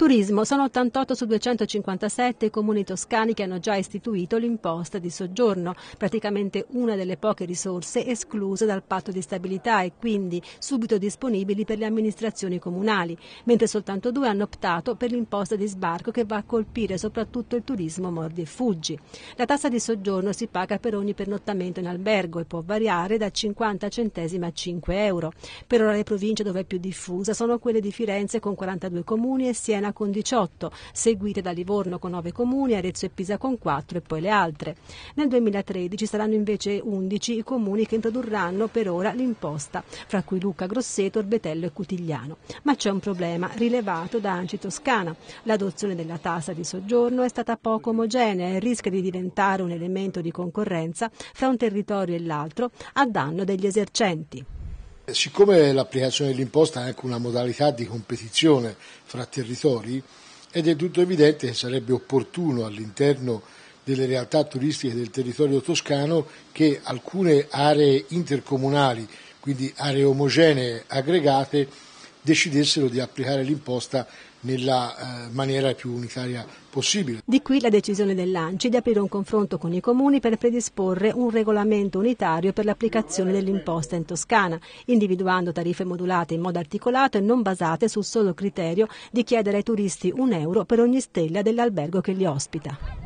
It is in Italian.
Turismo. Sono 88 su 257 i comuni toscani che hanno già istituito l'imposta di soggiorno, praticamente una delle poche risorse escluse dal patto di stabilità e quindi subito disponibili per le amministrazioni comunali, mentre soltanto due hanno optato per l'imposta di sbarco che va a colpire soprattutto il turismo mordi e fuggi. La tassa di soggiorno si paga per ogni pernottamento in albergo e può variare da 50 centesimi a 5 euro. Per ora le province dove è più diffusa sono quelle di Firenze con 42 comuni e Siena Toscana con 18, seguite da Livorno con 9 comuni, Arezzo e Pisa con 4 e poi le altre. Nel 2013 saranno invece 11 i comuni che introdurranno per ora l'imposta, fra cui Lucca, Grosseto, Orbetello e Cutigliano. Ma c'è un problema rilevato da Anci Toscana. L'adozione della tassa di soggiorno è stata poco omogenea e rischia di diventare un elemento di concorrenza fra un territorio e l'altro a danno degli esercenti. Siccome l'applicazione dell'imposta è anche una modalità di competizione fra territori, ed è del tutto evidente che sarebbe opportuno all'interno delle realtà turistiche del territorio toscano che alcune aree intercomunali, quindi aree omogenee aggregate, decidessero di applicare l'imposta nella eh, maniera più unitaria possibile. Di qui la decisione del Lanci di aprire un confronto con i comuni per predisporre un regolamento unitario per l'applicazione dell'imposta in Toscana, individuando tariffe modulate in modo articolato e non basate sul solo criterio di chiedere ai turisti un euro per ogni stella dell'albergo che li ospita.